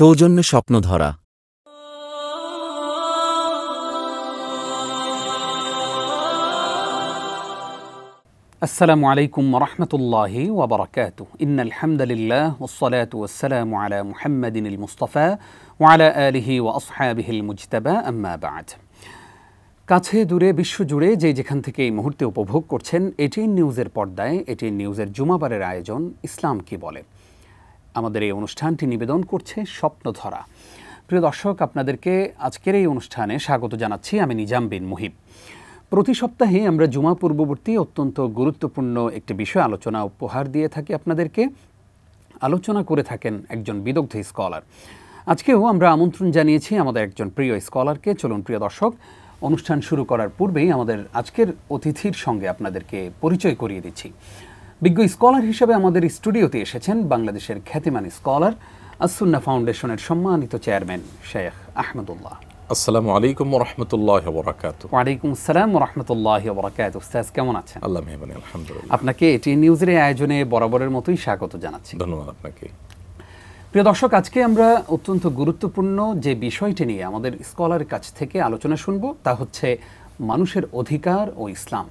সৌজন্য স্বপ্ন ধরা আসসালামু আলাইকুম রহমতুল্লাহি ওবরাকাত ইন ওসলাত ওসালাম আলা মুহাম্মদিন মুস্তফা ওয়ালা আলহি ও আসহাবিহিল মুজতাবা আম্মাবাদ কাছে দূরে বিশ্বজুড়ে যে যেখান থেকে এই মুহূর্তে উপভোগ করছেন এটিএন নিউজের পর্দায় এটিএন নিউজের জুমাবারের আয়োজন ইসলাম কি বলে আমাদের এই অনুষ্ঠানটি নিবেদন করছে স্বপ্নধরা প্রিয় দর্শক আপনাদেরকে আজকের এই অনুষ্ঠানে স্বাগত জানাচ্ছি আমি নিজাম বিন মুহিব প্রতি সপ্তাহে আমরা জুমা পূর্ববর্তী অত্যন্ত গুরুত্বপূর্ণ একটি বিষয় আলোচনা উপহার দিয়ে থাকি আপনাদেরকে আলোচনা করে থাকেন একজন বিদগ্ধ স্কলার আজকেও আমরা আমন্ত্রণ জানিয়েছি আমাদের একজন প্রিয় স্কলারকে চলুন প্রিয় দর্শক অনুষ্ঠান শুরু করার পূর্বেই আমাদের আজকের অতিথির সঙ্গে আপনাদেরকে পরিচয় করিয়ে দিচ্ছি বিজ্ঞ স্কলার হিসেবে আমাদের স্টুডিওতে এসেছেন বাংলাদেশের খ্যাতিমান স্কলার আসুন্না ফাউন্ডেশনের সম্মানিত চেয়ারম্যান শেখ আহমদুল্লাহ আসসালামু আলাইকুম ওয়ালাইকুম আসসালাম কেমন আছেন আল্লাহ মেহমানি আলহামদুলিল্লাহ আপনাকে এটি নিউজের আয়োজনে বরাবরের মতোই স্বাগত জানাচ্ছি ধন্যবাদ আপনাকে প্রিয় দর্শক আজকে আমরা অত্যন্ত গুরুত্বপূর্ণ যে বিষয়টি নিয়ে আমাদের স্কলারের কাছ থেকে আলোচনা শুনব তা হচ্ছে মানুষের অধিকার ও ইসলাম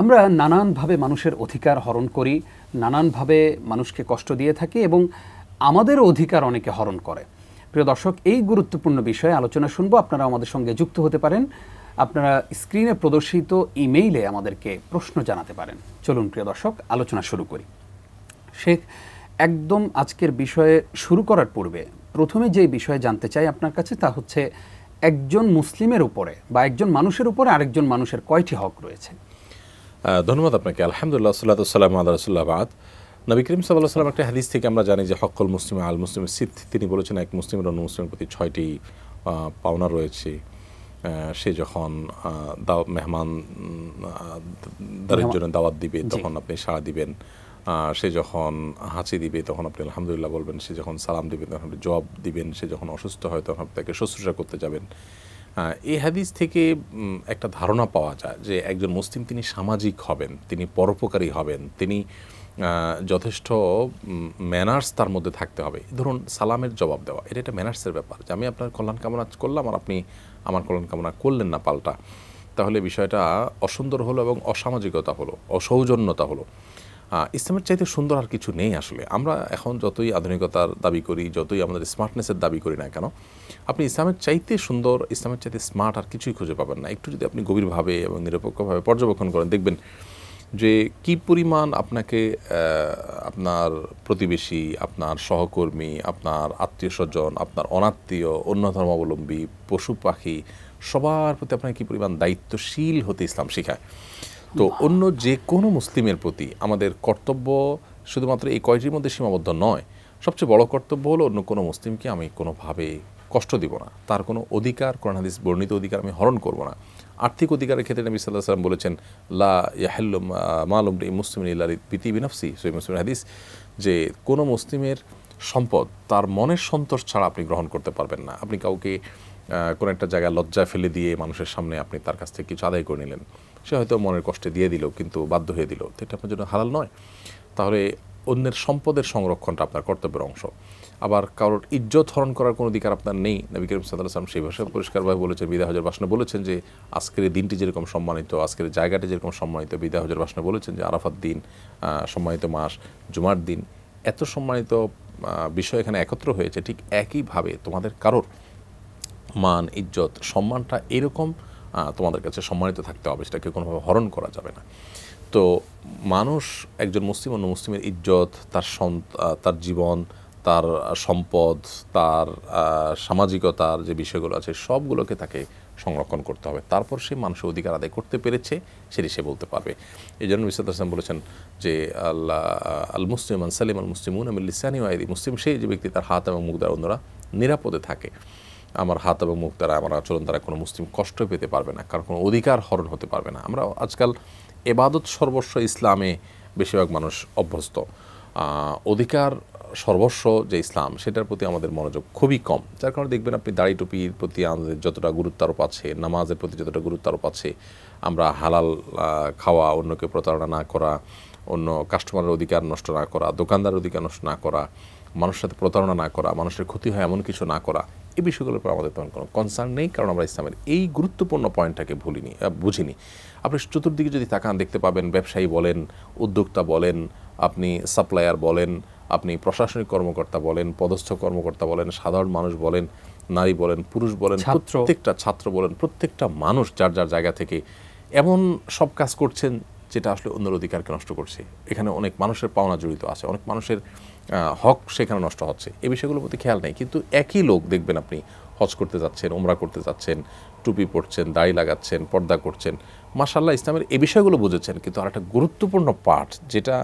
আমরা নানানভাবে মানুষের অধিকার হরণ করি নানানভাবে মানুষকে কষ্ট দিয়ে থাকি এবং আমাদের অধিকার অনেকে হরণ করে প্রিয় দর্শক এই গুরুত্বপূর্ণ বিষয়ে আলোচনা শুনবো আপনারা আমাদের সঙ্গে যুক্ত হতে পারেন আপনারা স্ক্রিনে প্রদর্শিত ইমেইলে আমাদেরকে প্রশ্ন জানাতে পারেন চলুন প্রিয় দর্শক আলোচনা শুরু করি শেখ একদম আজকের বিষয়ে শুরু করার পূর্বে প্রথমে যে বিষয়ে জানতে চাই আপনার কাছে তা হচ্ছে একজন মুসলিমের উপরে বা একজন মানুষের উপরে আরেকজন মানুষের কয়টি হক রয়েছে ধন্যবাদ আপনাকে আলহামদুলিল্লাহ সাল্লাহসাল্লাম আল্লাহ রসুল্লাহাদ নবী করিম সাল্লাহ সাল্লাম একটা হাদিস থেকে আমরা জানি যে হকল মুসলিম আল মুসলিম সিদ্ধ তিনি বলেছেন এক মুসলিম অন্য মুসলিমের প্রতি ছয়টি পাওনা রয়েছে সে যখন মেহমান দারের জন্য দাওয়াত দিবে তখন আপনি সাড়া দিবেন সে যখন হাঁচি দিবে তখন আপনি আলহামদুলিল্লাহ বলবেন সে যখন সালাম দিবে তখন আপনি জবাব দিবেন সে যখন অসুস্থ হয় তখন আপনি তাকে শুশ্রূষা করতে যাবেন এই হাদিস থেকে একটা ধারণা পাওয়া যায় যে একজন মুসলিম তিনি সামাজিক হবেন তিনি পরোপকারী হবেন তিনি যথেষ্ট ম্যানার্স তার মধ্যে থাকতে হবে ধরুন সালামের জবাব দেওয়া এটা একটা ম্যানার্সের ব্যাপার যে আমি আপনার কল্যাণ কামনা করলাম আর আপনি আমার কল্যাণ কামনা করলেন না পাল্টা তাহলে বিষয়টা অসুন্দর হলো এবং অসামাজিকতা হলো অসৌজন্যতা হলো ইসলামের চাইতে সুন্দর আর কিছু নেই আসলে আমরা এখন যতই আধুনিকতার দাবি করি যতই আমাদের স্মার্টনেসের দাবি করি না কেন আপনি ইসলামের চাইতে সুন্দর ইসলামের চাইতে স্মার্ট আর কিছুই খুঁজে পাবেন না একটু যদি আপনি গভীরভাবে এবং নিরপেক্ষভাবে পর্যবেক্ষণ করেন দেখবেন যে কি পরিমাণ আপনাকে আপনার প্রতিবেশী আপনার সহকর্মী আপনার আত্মীয় স্বজন আপনার অনাত্মীয় অন্য ধর্মাবলম্বী পশু পাখি সবার প্রতি আপনাকে কী পরিমাণ দায়িত্বশীল হতে ইসলাম শেখায় তো অন্য যে কোনো মুসলিমের প্রতি আমাদের কর্তব্য শুধুমাত্র এই কয়টির মধ্যে সীমাবদ্ধ নয় সবচেয়ে বড় কর্তব্য হলো অন্য কোনো মুসলিমকে আমি কোনোভাবে কষ্ট দিব না তার কোনো অধিকার কোরআনাদিস বর্ণিত অধিকার আমি হরণ করব না আর্থিক অধিকারের ক্ষেত্রে নবী সাল্লাহ সাল্লাম বলেছেন লা ইয়াহেল্ল মালুম মুসলিম ইল্লা পিতি বিনাফসি সৈ মুসলিম হাদিস যে কোনো মুসলিমের সম্পদ তার মনের সন্তোষ ছাড়া আপনি গ্রহণ করতে পারবেন না আপনি কাউকে কোনো একটা জায়গায় লজ্জা ফেলে দিয়ে মানুষের সামনে আপনি তার কাছ থেকে কিছু আদায় করে নিলেন সে হয়তো মনের কষ্টে দিয়ে দিল কিন্তু বাধ্য হয়ে দিল তো এটা আপনার জন্য হালাল নয় তাহলে অন্যের সম্পদের সংরক্ষণটা আপনার কর্তব্যের অংশ আবার কারোর ইজ্জত হরণ করার কোনো অধিকার আপনার নেই নবী করিম আসলাম সেই ভাষায় পরিষ্কারভাবে বলেছেন বিদা হজর বাসনা বলেছেন যে আজকের দিনটি যেরকম সম্মানিত আজকের জায়গাটি যেরকম সম্মানিত বিদা হজর বাসনা বলেছেন যে আরাফাত দিন সম্মানিত মাস জুমার দিন এত সম্মানিত বিষয় এখানে একত্র হয়েছে ঠিক একইভাবে তোমাদের কারোর মান ইজ্জত সম্মানটা এরকম তোমাদের কাছে সম্মানিত থাকতে হবে সেটাকে কোনোভাবে হরণ করা যাবে না তো মানুষ একজন মুসলিম অন্য মুসলিমের ইজ্জত তার তার জীবন তার সম্পদ তার সামাজিকতার যে বিষয়গুলো আছে সবগুলোকে তাকে সংরক্ষণ করতে হবে তারপর সে মানুষের অধিকার আদায় করতে পেরেছে সেটি সে বলতে পারবে এই জন্য মিসাদ হাসান বলেছেন যে আল্লাহ আল মুসলিম সালিম আল মুসলিমুন আমিল্লিসানি মুসলিম সেই যে ব্যক্তি তার হাত এবং মুখ দ্বারা অন্যরা নিরাপদে থাকে আমার হাত এবং মুখ দ্বারা আমার আচরণ দ্বারা কোনো মুসলিম কষ্ট পেতে পারবে না কারণ কোনো অধিকার হরণ হতে পারবে না আমরা আজকাল এবাদত সর্বস্ব ইসলামে বেশিরভাগ মানুষ অভ্যস্ত অধিকার সর্বস্ব যে ইসলাম সেটার প্রতি আমাদের মনোযোগ খুবই কম যার কারণে দেখবেন আপনি দাড়ি টুপির প্রতি আমাদের যতটা গুরুত্ব আরোপ আছে নামাজের প্রতি যতটা গুরুত্ব আরোপ আছে আমরা হালাল খাওয়া অন্যকে প্রতারণা না করা অন্য কাস্টমারের অধিকার নষ্ট না করা দোকানদারের অধিকার নষ্ট না করা মানুষের সাথে প্রতারণা না করা মানুষের ক্ষতি হয় এমন কিছু না করা এই বিষয়গুলোর উপর আমাদের তেমন কোনো কনসার্ন নেই কারণ আমরা ইসলামের এই গুরুত্বপূর্ণ পয়েন্টটাকে ভুলিনি বুঝিনি আপনি চতুর্দিকে যদি তাকান দেখতে পাবেন ব্যবসায়ী বলেন উদ্যোক্তা বলেন আপনি সাপ্লায়ার বলেন আপনি প্রশাসনিক কর্মকর্তা বলেন পদস্থ কর্মকর্তা বলেন সাধারণ মানুষ বলেন নারী বলেন পুরুষ বলেন প্রত্যেকটা ছাত্র বলেন প্রত্যেকটা মানুষ যার যার জায়গা থেকে এমন সব কাজ করছেন যেটা আসলে অন্যের অধিকারকে নষ্ট করছে এখানে অনেক মানুষের পাওনা জড়িত আছে অনেক মানুষের হক সেখানে নষ্ট হচ্ছে এই বিষয়গুলোর প্রতি খেয়াল নেই কিন্তু একই লোক দেখবেন আপনি হজ করতে যাচ্ছেন ওমরা করতে যাচ্ছেন টুপি পরছেন দাড়ি লাগাচ্ছেন পর্দা করছেন মাসাল্লাহ ইসলামের এই বিষয়গুলো বুঝেছেন কিন্তু আর একটা গুরুত্বপূর্ণ পাঠ যেটা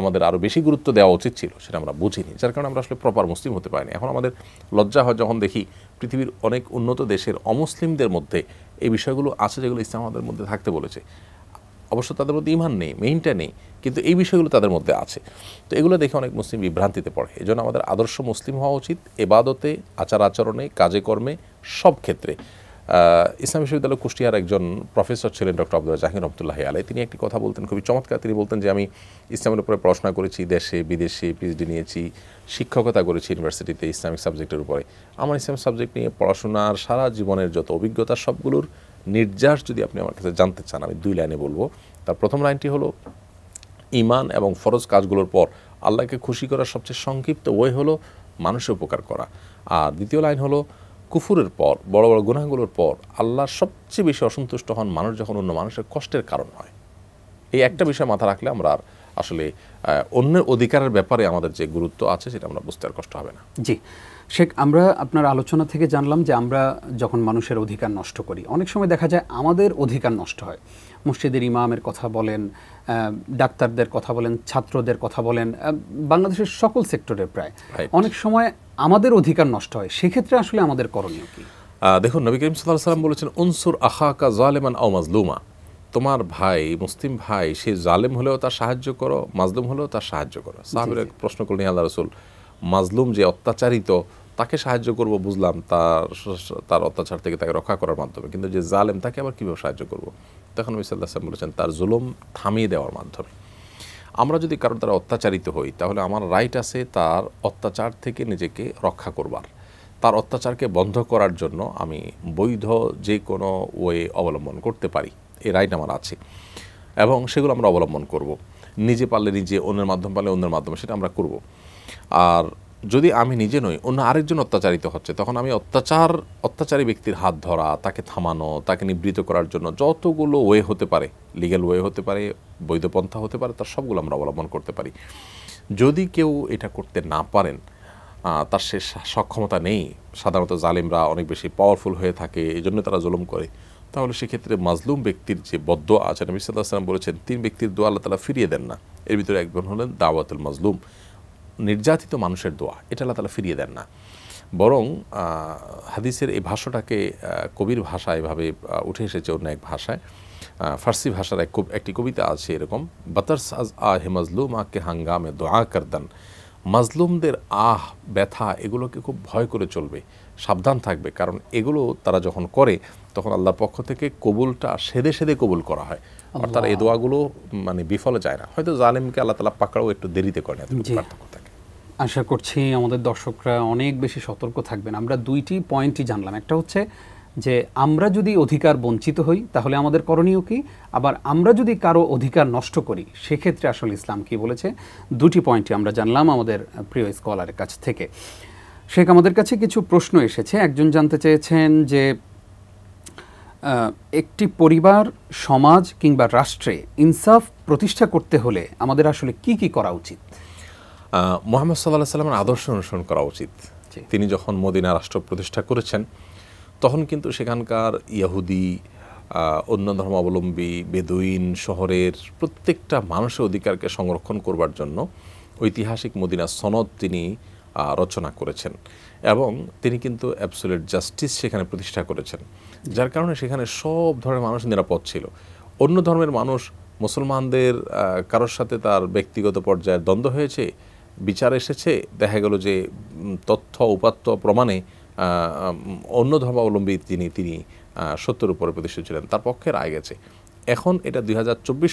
আমাদের আরও বেশি গুরুত্ব দেওয়া উচিত ছিল সেটা আমরা বুঝিনি যার কারণে আমরা আসলে প্রপার মুসলিম হতে পারিনি এখন আমাদের লজ্জা হয় যখন দেখি পৃথিবীর অনেক উন্নত দেশের অমুসলিমদের মধ্যে এই বিষয়গুলো আছে যেগুলো ইসলাম আমাদের মধ্যে থাকতে বলেছে অবশ্য তাদের মধ্যে ইমান নেই মেইনটা নেই কিন্তু এই বিষয়গুলো তাদের মধ্যে আছে তো এগুলো দেখে অনেক মুসলিম বিভ্রান্তিতে পড়ে এই আমাদের আদর্শ মুসলিম হওয়া উচিত এবাদতে আচার আচরণে কাজে কর্মে সব ক্ষেত্রে ইসলাম বিশ্ববিদ্যালয় কুষ্টিয়ার একজন প্রফেসর ছিলেন ডক্টর আব্দুল জাহির রহমতুল্লাহ আলাই তিনি একটি কথা বলতেন খুবই চমৎকার তিনি বলতেন যে আমি ইসলামের উপরে পড়াশোনা করেছি দেশে বিদেশে পিএইচডি নিয়েছি শিক্ষকতা করেছি ইউনিভার্সিটিতে ইসলামিক সাবজেক্টের উপরে আমার ইসলামিক সাবজেক্ট নিয়ে পড়াশোনার সারা জীবনের যত অভিজ্ঞতা সবগুলোর নির্যাস যদি আপনি আমার কাছে জানতে চান আমি দুই লাইনে বলবো তার প্রথম লাইনটি হলো ইমান এবং ফরজ কাজগুলোর পর আল্লাহকে খুশি করার সবচেয়ে সংক্ষিপ্ত ওই হলো মানুষের উপকার করা আর দ্বিতীয় লাইন হলো কুফুরের পর বড় বড় গুণাগুলোর পর আল্লাহ সবচেয়ে বেশি অসন্তুষ্ট হন মানুষ যখন অন্য মানুষের কষ্টের কারণ হয় এই একটা বিষয় মাথা রাখলে আমরা আর আসলে অন্যের অধিকারের ব্যাপারে আমাদের যে গুরুত্ব আছে সেটা আমরা বুঝতে আর কষ্ট হবে না জি শেখ আমরা আপনার আলোচনা থেকে জানলাম যে আমরা যখন মানুষের অধিকার নষ্ট করি অনেক সময় দেখা যায় আমাদের অধিকার নষ্ট হয় মসজিদের ইমামের কথা বলেন ডাক্তারদের কথা বলেন ছাত্রদের কথা বলেন বাংলাদেশের সকল সেক্টরে প্রায় অনেক সময় আমাদের অধিকার নষ্ট হয় সেক্ষেত্রে আসলে আমাদের করণীয় কি দেখুন নবী করিম সাল্লাহ সাল্লাম বলেছেন অনসুর আহাকা জালেমান আও মাজলুমা তোমার ভাই মুসলিম ভাই সে জালেম হলেও তার সাহায্য করো মাজলুম হলেও তার সাহায্য করো সাহাবির প্রশ্ন করলেন আল্লাহ রসুল মাজলুম যে অত্যাচারিত তাকে সাহায্য করব বুঝলাম তার তার অত্যাচার থেকে তাকে রক্ষা করার মাধ্যমে কিন্তু যে জালেম তাকে আবার কীভাবে সাহায্য করব তখন নবী সাল্লাহ বলেছেন তার জুলুম থামিয়ে দেওয়ার মাধ্যমে আমরা যদি কারোর দ্বারা অত্যাচারিত হই তাহলে আমার রাইট আছে তার অত্যাচার থেকে নিজেকে রক্ষা করবার তার অত্যাচারকে বন্ধ করার জন্য আমি বৈধ যে কোনো ওয়ে অবলম্বন করতে পারি এই রাইট আমার আছে এবং সেগুলো আমরা অবলম্বন করব নিজে পারলে নিজে অন্যের মাধ্যম পারলে অন্যের মাধ্যমে সেটা আমরা করব আর যদি আমি নিজে নই অন্য আরেকজন অত্যাচারিত হচ্ছে তখন আমি অত্যাচার অত্যাচারী ব্যক্তির হাত ধরা তাকে থামানো তাকে নিবৃত করার জন্য যতগুলো ওয়ে হতে পারে লিগ্যাল ওয়ে হতে পারে বৈধ পন্থা হতে পারে তার সবগুলো আমরা অবলম্বন করতে পারি যদি কেউ এটা করতে না পারেন তার সে সক্ষমতা নেই সাধারণত জালিমরা অনেক বেশি পাওয়ারফুল হয়ে থাকে এই জন্য তারা জুলুম করে তাহলে সেক্ষেত্রে মাজলুম ব্যক্তির যে বদ্য আছেন নবী সাল্লাহ বলেছেন তিন ব্যক্তির দোয়া আল্লাহ তালা ফিরিয়ে দেন না এর ভিতরে একজন হলেন দাওয়াতুল মাজলুম নির্যাতিত মানুষের দোয়া এটা আল্লাহ তালা ফিরিয়ে দেন না বরং হাদিসের এই ভাষ্যটাকে কবির ভাষা এভাবে উঠে এসেছে অন্য এক ভাষায় ফার্সি ভাষার এক একটি কবিতা আছে এরকম সাজ আজ হে মজলুম কে হাঙ্গামে দোয়া করদান মাজলুমদের আহ ব্যথা এগুলোকে খুব ভয় করে চলবে সাবধান থাকবে কারণ এগুলো তারা যখন করে তখন আল্লাহর পক্ষ থেকে কবুলটা সেদে সেদে কবুল করা হয় অর্থাৎ এই দোয়াগুলো মানে বিফলে যায় না হয়তো জালিমকে আল্লাহ তালা পাকড়াও একটু দেরিতে করে না পার্থক্য থাকে আশা করছি আমাদের দর্শকরা অনেক বেশি সতর্ক থাকবেন আমরা দুইটি পয়েন্টই জানলাম একটা হচ্ছে যে আমরা যদি অধিকার বঞ্চিত হই তাহলে আমাদের করণীয় কি আবার আমরা যদি কারো অধিকার নষ্ট করি সেক্ষেত্রে আসলে ইসলাম কি বলেছে দুটি পয়েন্টই আমরা জানলাম আমাদের প্রিয় স্কলারের কাছ থেকে শেখ আমাদের কাছে কিছু প্রশ্ন এসেছে একজন জানতে চেয়েছেন যে একটি পরিবার সমাজ কিংবা রাষ্ট্রে ইনসাফ প্রতিষ্ঠা করতে হলে আমাদের আসলে কি কি করা উচিত মোহাম্মদ সাল্লাহ সাল্লামের আদর্শ অনুসরণ করা উচিত তিনি যখন মদিনা রাষ্ট্র প্রতিষ্ঠা করেছেন তখন কিন্তু সেখানকার ইয়াহুদি অন্য ধর্মাবলম্বী বেদুইন শহরের প্রত্যেকটা মানুষের অধিকারকে সংরক্ষণ করবার জন্য ঐতিহাসিক মদিনা সনদ তিনি রচনা করেছেন এবং তিনি কিন্তু অ্যাবসোলেট জাস্টিস সেখানে প্রতিষ্ঠা করেছেন যার কারণে সেখানে সব ধরনের মানুষ নিরাপদ ছিল অন্য ধর্মের মানুষ মুসলমানদের কারোর সাথে তার ব্যক্তিগত পর্যায়ের দ্বন্দ্ব হয়েছে বিচার এসেছে দেখা গেল যে তথ্য উপাত্ত প্রমাণে অন্য ধর্মাবলম্বী তিনি তিনি সত্যের উপরে প্রতিষ্ঠিত ছিলেন তার পক্ষে রায় গেছে এখন এটা দুই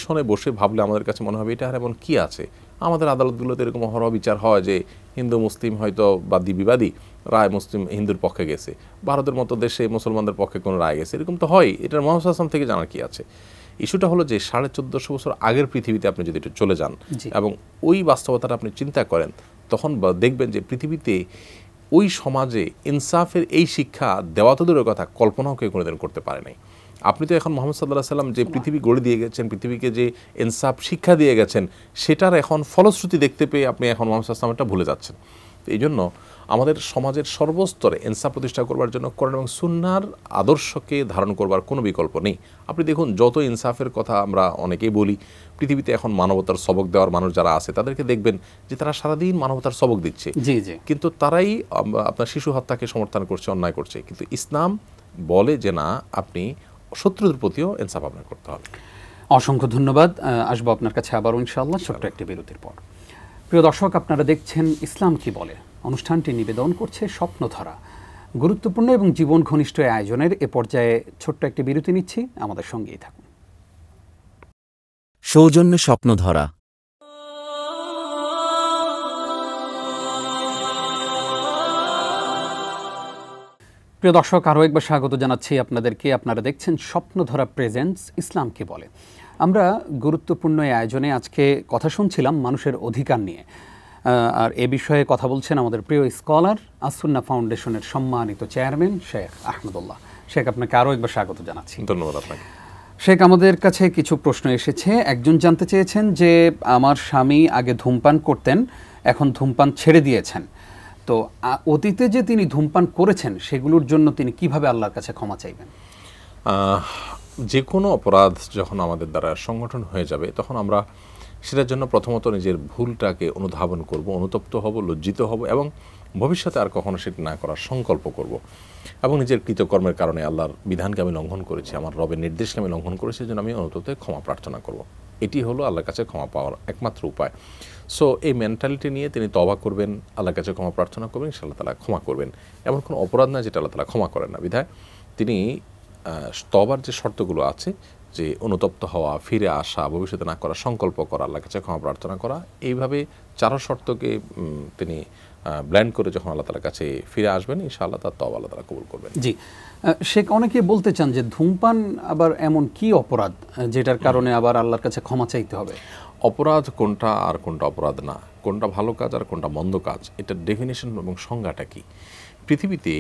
সনে বসে ভাবলে আমাদের কাছে মনে হবে এটা আর এমন কী আছে আমাদের আদালতগুলোতে এরকম হরহ বিচার হয় যে হিন্দু মুসলিম হয়তো বাদী বিবাদী রায় মুসলিম হিন্দুর পক্ষে গেছে ভারতের মতো দেশে মুসলমানদের পক্ষে কোনো রায় গেছে এরকম তো হয় এটার মহাসাসম থেকে জানার কী আছে ইস্যুটা হলো যে সাড়ে চোদ্দশো বছর আগের পৃথিবীতে আপনি যদি একটু চলে যান এবং ওই বাস্তবতাটা আপনি চিন্তা করেন তখন দেখবেন যে পৃথিবীতে ওই সমাজে ইনসাফের এই শিক্ষা দেওয়া তো দূরের কথা কল্পনাও কেউ কোনোদিন করতে পারে নাই আপনি তো এখন মোহাম্মদ সাল্লাহ সাল্লাম যে পৃথিবী গড়ে দিয়ে গেছেন পৃথিবীকে যে ইনসাফ শিক্ষা দিয়ে গেছেন সেটার এখন ফলশ্রুতি দেখতে পেয়ে আপনি এখন মোহাম্মদ সাল্লামটা ভুলে যাচ্ছেন এই জন্য আমাদের সমাজের সর্বস্তরে এনসা প্রতিষ্ঠা করবার জন্য করেন এবং সুন্নার আদর্শকে ধারণ করবার কোনো বিকল্প নেই আপনি দেখুন যত ইনসাফের কথা আমরা অনেকেই বলি পৃথিবীতে এখন মানবতার সবক দেওয়ার মানুষ যারা আছে তাদেরকে দেখবেন যে তারা সারাদিন মানবতার সবক দিচ্ছে জি জি কিন্তু তারাই আপনার শিশু হত্যাকে সমর্থন করছে অন্যায় করছে কিন্তু ইসলাম বলে যে না আপনি শত্রুদের প্রতিও এনসাফ আপনার করতে হবে অসংখ্য ধন্যবাদ আসবো আপনার কাছে আবার ইনশাআল্লাহ ছোট্ট একটি বিরতির পর প্রিয় দর্শক আপনারা দেখছেন ইসলাম কি বলে অনুষ্ঠানটি নিবেদন করছে স্বপ্নধরা গুরুত্বপূর্ণ এবং জীবন ঘনিষ্ঠ আয়োজনের এ পর্যায়ে ছোট্ট একটি বিরতি নিচ্ছি আমাদের সঙ্গেই থাকুন সৌজন্য স্বপ্নধরা প্রিয় দর্শক আরও একবার স্বাগত জানাচ্ছি আপনাদেরকে আপনারা দেখছেন স্বপ্নধরা প্রেজেন্টস ইসলামকে বলে আমরা গুরুত্বপূর্ণ এই আয়োজনে আজকে কথা শুনছিলাম মানুষের অধিকার নিয়ে আর এ বিষয়ে কথা বলছেন আমাদের প্রিয় স্কলার আসুন্না ফাউন্ডেশনের সম্মানিত চেয়ারম্যান শেখ আহমদুল্লাহ শেখ আপনাকে আরও একবার স্বাগত জানাচ্ছি ধন্যবাদ আপনাকে শেখ আমাদের কাছে কিছু প্রশ্ন এসেছে একজন জানতে চেয়েছেন যে আমার স্বামী আগে ধূমপান করতেন এখন ধূমপান ছেড়ে দিয়েছেন তো অতীতে যে তিনি ধূমপান করেছেন সেগুলোর জন্য তিনি কিভাবে আল্লাহর কাছে ক্ষমা চাইবেন যে কোনো অপরাধ যখন আমাদের দ্বারা সংগঠন হয়ে যাবে তখন আমরা সেটার জন্য প্রথমত নিজের ভুলটাকে অনুধাবন করব অনুতপ্ত হব লজ্জিত হব এবং ভবিষ্যতে আর কখনো সেটি না করার সংকল্প করব এবং নিজের কৃতকর্মের কারণে আল্লাহর বিধানকে আমি লঙ্ঘন করেছি আমার রবের নির্দেশকে আমি লঙ্ঘন করেছি যেন আমি অনুতপ্তে ক্ষমা প্রার্থনা করব এটি হলো আল্লাহর কাছে ক্ষমা পাওয়ার একমাত্র উপায় সো এই মেন্টালিটি নিয়ে তিনি তবা করবেন আল্লাহর কাছে ক্ষমা প্রার্থনা করবেন সে আল্লাহ তালা ক্ষমা করবেন এমন কোনো অপরাধ না যেটা আল্লাহ তালা ক্ষমা করেন না বিধায় তিনি তবার যে শর্তগুলো আছে যে অনুতপ্ত হওয়া ফিরে আসা ভবিষ্যতে না করা সংকল্প করা আল্লাহর কাছে ক্ষমা প্রার্থনা করা এইভাবে চারো শর্তকে তিনি ব্ল্যান্ড করে যখন আল্লাহ তালার কাছে ফিরে আসবেন ইনশাআল্লাহ তার তব আল্লাহ তালা কবুল করবেন জি সে অনেকে বলতে চান যে ধূমপান আবার এমন কি অপরাধ যেটার কারণে আবার আল্লাহর কাছে ক্ষমা চাইতে হবে অপরাধ কোনটা আর কোনটা অপরাধ না কোনটা ভালো কাজ আর কোনটা মন্দ কাজ এটার ডেফিনেশন এবং সংজ্ঞাটা কি পৃথিবীতে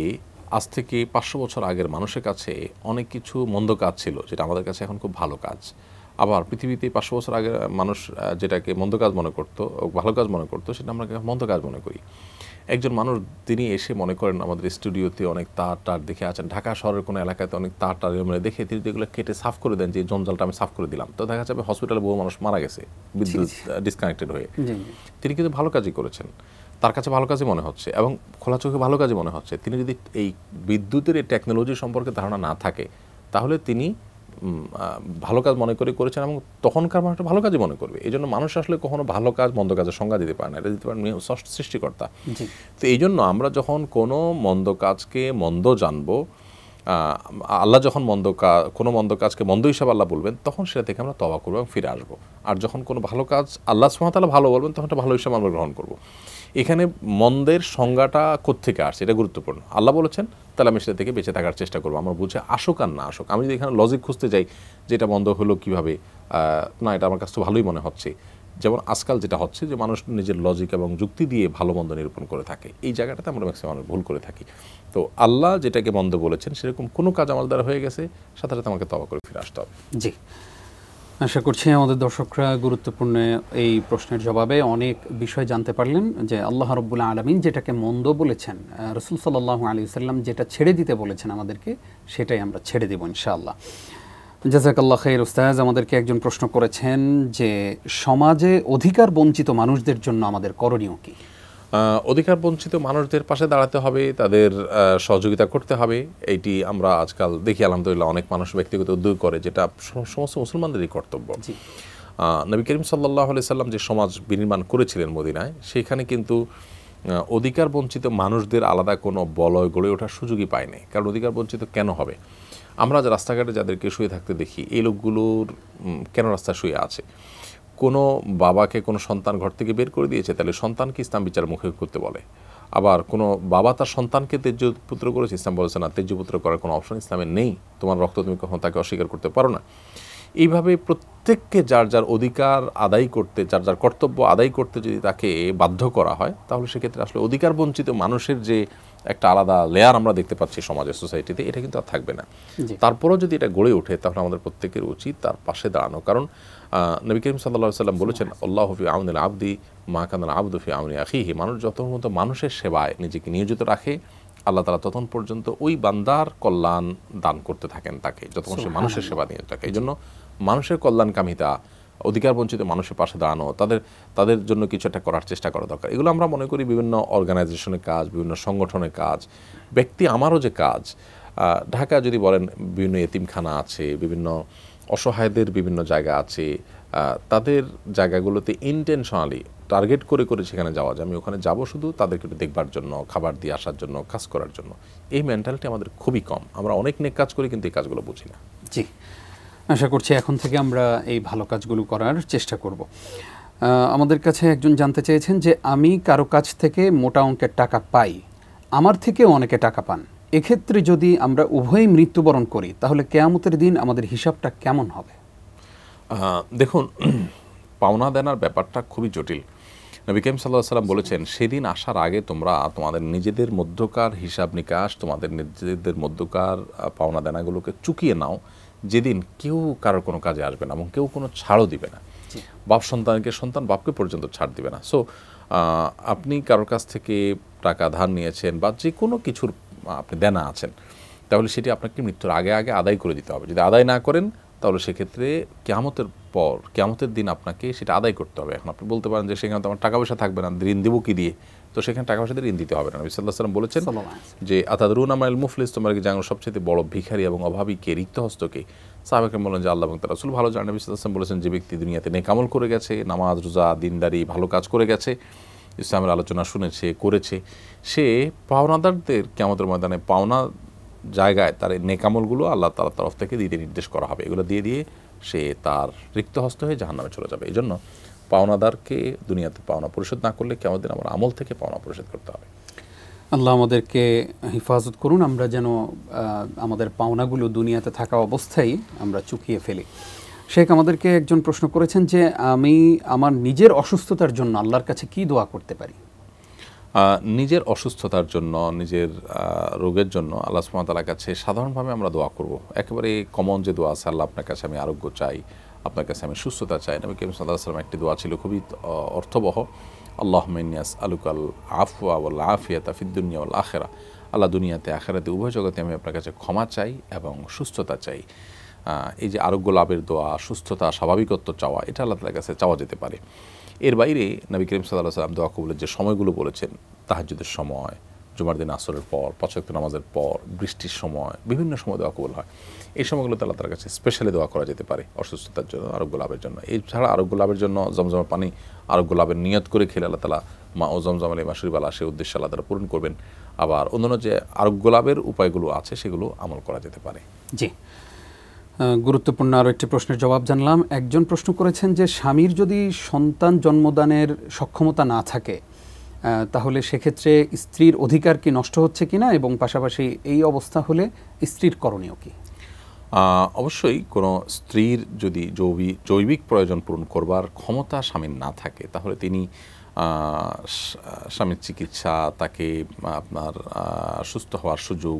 আজ থেকে পাঁচশো বছর আগের মানুষের কাছে অনেক কিছু মন্দ কাজ ছিল যেটা আমাদের কাছে এখন খুব ভালো কাজ আবার পৃথিবীতে পাঁচশো বছর আগে মানুষ যেটাকে মন্দ কাজ মনে করতো ভালো কাজ মনে করতো সেটা আমরা মন্দ কাজ মনে করি একজন মানুষ তিনি এসে মনে করেন আমাদের স্টুডিওতে অনেক তার টার দেখে আছেন ঢাকা শহরের কোনো এলাকাতে অনেক তার টার মানে দেখে তিনি যেগুলো কেটে সাফ করে দেন যে জঞ্জালটা আমি সাফ করে দিলাম তো দেখা যাবে হসপিটালে বহু মানুষ মারা গেছে বিদ্যুৎ ডিসকানেক্টেড হয়ে তিনি কিন্তু ভালো কাজই করেছেন তার কাছে ভালো কাজই মনে হচ্ছে এবং খোলা চোখে ভালো কাজই মনে হচ্ছে তিনি যদি এই বিদ্যুতের এই টেকনোলজি সম্পর্কে ধারণা না থাকে তাহলে তিনি ভালো কাজ মনে করে করেছেন এবং তখনকার মানুষ ভালো কাজই মনে করবে এই জন্য মানুষ আসলে কখনো ভালো কাজ মন্দ কাজের সংজ্ঞা দিতে পারে না এটা দিতে পারে সৃষ্টিকর্তা তো এই জন্য আমরা যখন কোনো মন্দ কাজকে মন্দ জানবো আল্লাহ যখন মন্দ কাজ কোনো মন্দ কাজকে মন্দ হিসাবে আল্লাহ বলবেন তখন সেটা থেকে আমরা তবা করবো এবং ফিরে আসবো আর যখন কোনো ভালো কাজ আল্লাহ সুহামতাল্লাহ ভালো বলবেন তখন একটা ভালো হিসাবে আমরা গ্রহণ করবো এখানে মন্দের সংজ্ঞাটা কোত্থেকে আসছে এটা গুরুত্বপূর্ণ আল্লাহ বলেছেন তাহলে আমি সেটা থেকে বেঁচে থাকার চেষ্টা করবো আমার বুঝে আসুক আর না আসুক আমি যদি এখানে লজিক খুঁজতে যাই যে এটা মন্দ হলো কীভাবে না এটা আমার কাছে তো ভালোই মনে হচ্ছে যেমন আজকাল যেটা হচ্ছে যে মানুষ নিজের লজিক এবং যুক্তি দিয়ে ভালো মন্দ নিরূপণ করে থাকে এই জায়গাটাতে আমরা ম্যাক্সিমাম মানুষ ভুল করে থাকি তো আল্লাহ যেটাকে মন্দ বলেছেন সেরকম কোনো কাজ আমার দ্বারা হয়ে গেছে সাথে সাথে আমাকে তবা করে ফিরে আসতে হবে জি আশা করছি আমাদের দর্শকরা গুরুত্বপূর্ণ এই প্রশ্নের জবাবে অনেক বিষয় জানতে পারলেন যে আল্লাহ রব্বুল্লাহ আলমিন যেটাকে মন্দ বলেছেন রসুল সাল্লাহ আলী সাল্লাম যেটা ছেড়ে দিতে বলেছেন আমাদেরকে সেটাই আমরা ছেড়ে দেব ইনশাআল্লাহ আল্লাহ খাই উস্তাজ আমাদেরকে একজন প্রশ্ন করেছেন যে সমাজে অধিকার বঞ্চিত মানুষদের জন্য আমাদের করণীয় কী অধিকার বঞ্চিত মানুষদের পাশে দাঁড়াতে হবে তাদের সহযোগিতা করতে হবে এইটি আমরা আজকাল দেখি আলহামদুলিল্লাহ অনেক মানুষ ব্যক্তিগত উদ্যোগ করে যেটা সমস্ত মুসলমানদেরই কর্তব্য নবী করিম সাল্লাহ সাল্লাম যে সমাজ বিনির্মাণ করেছিলেন মদিনায় সেখানে কিন্তু অধিকার বঞ্চিত মানুষদের আলাদা কোনো বলয় গড়ে ওঠার সুযোগই পায়নি কারণ অধিকার বঞ্চিত কেন হবে আমরা রাস্তাঘাটে যাদেরকে শুয়ে থাকতে দেখি এই লোকগুলোর কেন রাস্তায় শুয়ে আছে কোনো বাবাকে কোনো সন্তান ঘর থেকে বের করে দিয়েছে তাহলে সন্তানকে ইসলাম বিচার মুখে করতে বলে আবার কোনো বাবা তার সন্তানকে তেজ্যপুত্র করেছে ইসলাম বলেছে না তেজ্যপুত্র করার কোনো অপশন ইসলামে নেই তোমার রক্ত তুমি কখনো তাকে অস্বীকার করতে পারো না এইভাবে প্রত্যেককে যার যার অধিকার আদায় করতে যার যার কর্তব্য আদায় করতে যদি তাকে বাধ্য করা হয় তাহলে সেক্ষেত্রে আসলে অধিকার বঞ্চিত মানুষের যে একটা আলাদা লেয়ার আমরা দেখতে পাচ্ছি সমাজের সোসাইটিতে এটা কিন্তু আর থাকবে না তারপরও যদি এটা গড়ে ওঠে তাহলে আমাদের প্রত্যেকের উচিত তার পাশে দাঁড়ানো কারণ নবী করিম সাল্লাহ সাল্লাম বলেছেন আল্লাহ হফি আউনুল আবদি মা কান্দান আবদুফি আউনি আখিহি মানুষ যত মতো মানুষের সেবায় নিজেকে নিয়োজিত রাখে আল্লাহ তালা ততক্ষণ পর্যন্ত ওই বান্দার কল্যাণ দান করতে থাকেন তাকে যতক্ষণ সে মানুষের সেবা নিয়ে থাকে এই জন্য মানুষের কল্যাণকামিতা অধিকার বঞ্চিত মানুষের পাশে দাঁড়ানো তাদের তাদের জন্য কিছু একটা করার চেষ্টা করা দরকার এগুলো আমরা মনে করি বিভিন্ন অর্গানাইজেশনের কাজ বিভিন্ন সংগঠনের কাজ ব্যক্তি আমারও যে কাজ ঢাকা যদি বলেন বিভিন্ন এতিমখানা আছে বিভিন্ন অসহায়দের বিভিন্ন জায়গা আছে তাদের জায়গাগুলোতে ইন্টেনশনালি টার্গেট করে করে সেখানে যাওয়া যায় আমি ওখানে যাব শুধু তাদেরকে একটু দেখবার জন্য খাবার দিয়ে আসার জন্য কাজ করার জন্য এই মেন্টালিটি আমাদের খুবই কম আমরা অনেক নেক কাজ করি কিন্তু এই কাজগুলো বুঝি না জি আশা করছি এখন থেকে আমরা এই ভালো কাজগুলো করার চেষ্টা করব আমাদের কাছে একজন জানতে চেয়েছেন যে আমি কারো কাছ থেকে মোটা অঙ্কের টাকা পাই আমার থেকেও অনেকে টাকা পান এক্ষেত্রে যদি আমরা উভয়ই মৃত্যুবরণ করি তাহলে কেয়ামতের দিন আমাদের হিসাবটা কেমন হবে দেখুন পাওনা দেনার ব্যাপারটা খুবই জটিল নবী কেম সাল্লাহ সাল্লাম বলেছেন সেদিন আসার আগে তোমরা তোমাদের নিজেদের মধ্যকার হিসাব নিকাশ তোমাদের নিজেদের মধ্যকার পাওনা দেনাগুলোকে চুকিয়ে নাও যেদিন কেউ কারোর কোনো কাজে আসবে না এবং কেউ কোনো ছাড়ও দিবে না বাপ সন্তানকে সন্তান বাপকে পর্যন্ত ছাড় দিবে না সো আপনি কারোর কাছ থেকে টাকা ধার নিয়েছেন বা যে কোনো কিছুর আপনি দেনা আছেন তাহলে সেটি আপনাকে মৃত্যুর আগে আগে আদায় করে দিতে হবে যদি আদায় না করেন তাহলে সেক্ষেত্রে কেয়ামতের পর কেয়ামতের দিন আপনাকে সেটা আদায় করতে হবে এখন আপনি বলতে পারেন যে সেখানে তো আমার টাকা পয়সা থাকবে না ঋণ দেবো কি দিয়ে তো সেখানে টাকা পয়সা দিয়ে ঋণ দিতে হবে না নবী সাল্লাহ সাল্লাম বলেছেন যে রুন আমাইল মুফলিস তোমার কি জানো সবচেয়ে বড় ভিখারি এবং অভাবীকে রিক্ত হস্তকে সাহেবকে বলেন যে আল্লাহ এবং তার রাসুল ভালো জানেন নবী সাল্লাম বলেছেন যে ব্যক্তি দুনিয়াতে নেকামল করে গেছে নামাজ রোজা দিনদারি ভালো কাজ করে গেছে ইসলামের আলোচনা শুনেছে করেছে সে পাওনাদারদের কেমতের ময়দানে পাওনা জায়গায় তার নেকামলগুলো আল্লাহ তালার তরফ থেকে দিতে নির্দেশ করা হবে এগুলো দিয়ে দিয়ে সে তার রিক্ত হস্ত হয়ে জাহান্নামে চলে যাবে এই জন্য পাওনাদারকে দুনিয়াতে পাওনা পরিশোধ না করলে কেমন দিন আমার আমল থেকে পাওনা পরিশোধ করতে হবে আল্লাহ আমাদেরকে হেফাজত করুন আমরা যেন আমাদের পাওনাগুলো দুনিয়াতে থাকা অবস্থায় আমরা চুকিয়ে ফেলি শেখ আমাদেরকে একজন প্রশ্ন করেছেন যে আমি আমার নিজের অসুস্থতার জন্য আল্লাহর কাছে কি দোয়া করতে পারি নিজের অসুস্থতার জন্য নিজের রোগের জন্য আল্লাহ সুমতালার কাছে সাধারণভাবে আমরা দোয়া করব একেবারে কমন যে দোয়া আছে আল্লাহ আপনার কাছে আমি আরোগ্য চাই আপনার কাছে আমি সুস্থতা চাই নবী করিম সাল্লাহ সাল্লাম একটি দোয়া ছিল খুবই অর্থবহ আল্লাহ মিনিয়াস আলুকাল আফওয়া ওল আফিয়া তাফিদ্দুনিয়া ওল আখেরা আল্লাহ দুনিয়াতে আখেরাতে উভয় জগতে আমি আপনার কাছে ক্ষমা চাই এবং সুস্থতা চাই এই যে আরোগ্য লাভের দোয়া সুস্থতা স্বাভাবিকত্ব চাওয়া এটা আল্লাহ তালার কাছে চাওয়া যেতে পারে এর বাইরে নবী করিম সাল্লাহ সাল্লাম দোয়া কবুলের যে সময়গুলো বলেছেন তাহাজুদের সময় জুমার দিন আসরের পর পাঁচক্ত নামাজের পর বৃষ্টির সময় বিভিন্ন সময় দোয়া কবুল হয় এই সময়গুলোতে আল্লাহ তার কাছে স্পেশালি দোয়া করা যেতে পারে অসুস্থতার জন্য আরোগ্য লাভের জন্য এছাড়া আরোগ্য লাভের জন্য জমজমা পানি আরোগ্য লাভের নিয়ত করে খেলে আল্লাহ তালা মা ও জমজমালে মাসুরি বালা সে উদ্দেশ্যে আল্লাহ তারা পূরণ করবেন আবার অন্যান্য যে আরোগ্য লাভের উপায়গুলো আছে সেগুলো আমল করা যেতে পারে জি গুরুত্বপূর্ণ আরও একটি প্রশ্নের জবাব জানলাম একজন প্রশ্ন করেছেন যে স্বামীর যদি সন্তান জন্মদানের সক্ষমতা না থাকে তাহলে সেক্ষেত্রে স্ত্রীর অধিকার কি নষ্ট হচ্ছে কিনা এবং পাশাপাশি এই অবস্থা হলে স্ত্রীর করণীয় কী অবশ্যই কোনো স্ত্রীর যদি জৈবিক জৈবিক প্রয়োজন পূরণ করবার ক্ষমতা স্বামীর না থাকে তাহলে তিনি স্বামীর চিকিৎসা তাকে আপনার সুস্থ হওয়ার সুযোগ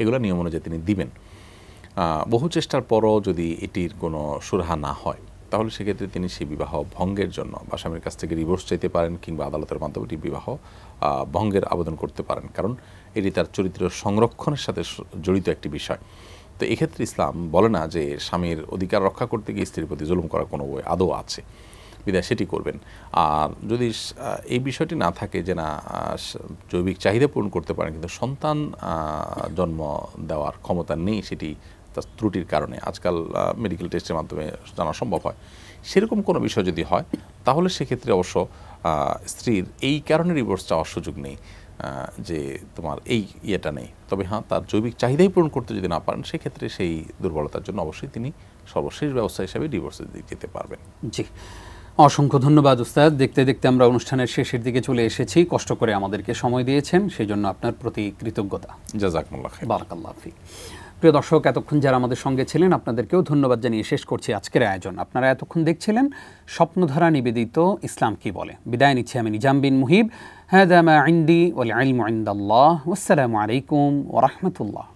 এগুলো নিয়ম অনুযায়ী তিনি দিবেন বহু চেষ্টার পরও যদি এটির কোনো সুরাহা না হয় তাহলে সেক্ষেত্রে তিনি সেই বিবাহ ভঙ্গের জন্য বা স্বামীর কাছ থেকে রিভোর্স চাইতে পারেন কিংবা আদালতের মাধ্যমে এটি বিবাহ ভঙ্গের আবেদন করতে পারেন কারণ এটি তার চরিত্র সংরক্ষণের সাথে জড়িত একটি বিষয় তো এক্ষেত্রে ইসলাম বলে না যে স্বামীর অধিকার রক্ষা করতে গিয়ে স্ত্রীর প্রতি জুলুম করা কোনো আদৌ আছে বিদায় সেটি করবেন আর যদি এই বিষয়টি না থাকে যে না জৈবিক চাহিদা পূরণ করতে পারেন কিন্তু সন্তান জন্ম দেওয়ার ক্ষমতা নেই সেটি তার ত্রুটির কারণে আজকাল মেডিকেল টেস্টের মাধ্যমে জানা সম্ভব হয় সেরকম কোনো বিষয় যদি হয় তাহলে সেক্ষেত্রে অবশ্য স্ত্রীর এই কারণে রিভোর্স চাওয়ার সুযোগ নেই যে তোমার এই ইয়েটা নেই তবে হ্যাঁ তার জৈবিক চাহিদাই পূরণ করতে যদি না পারেন সেক্ষেত্রে সেই দুর্বলতার জন্য অবশ্যই তিনি সর্বশেষ ব্যবস্থা হিসাবে ডিভোর্সের দিকে যেতে পারবেন জি অসংখ্য ধন্যবাদ উস্তাদ দেখতে দেখতে আমরা অনুষ্ঠানের শেষের দিকে চলে এসেছি কষ্ট করে আমাদেরকে সময় দিয়েছেন সেই জন্য আপনার প্রতি কৃতজ্ঞতা জাজাকমুল্লাহ বারাকাল্লাহ হাফিজ প্রিয় দর্শক এতক্ষণ যারা আমাদের সঙ্গে ছিলেন আপনাদেরকেও ধন্যবাদ জানিয়ে শেষ করছি আজকের আয়োজন আপনারা এতক্ষণ দেখছিলেন স্বপ্নধারা নিবেদিত ইসলাম কি বলে বিদায় নিচ্ছি আমি নিজাম বিন মুহিব হ্যাঁ আইন্দি ওলি আইল মোয়াইন্দাল্লাহ আসসালামু আলাইকুম ওরহমতুল্লাহ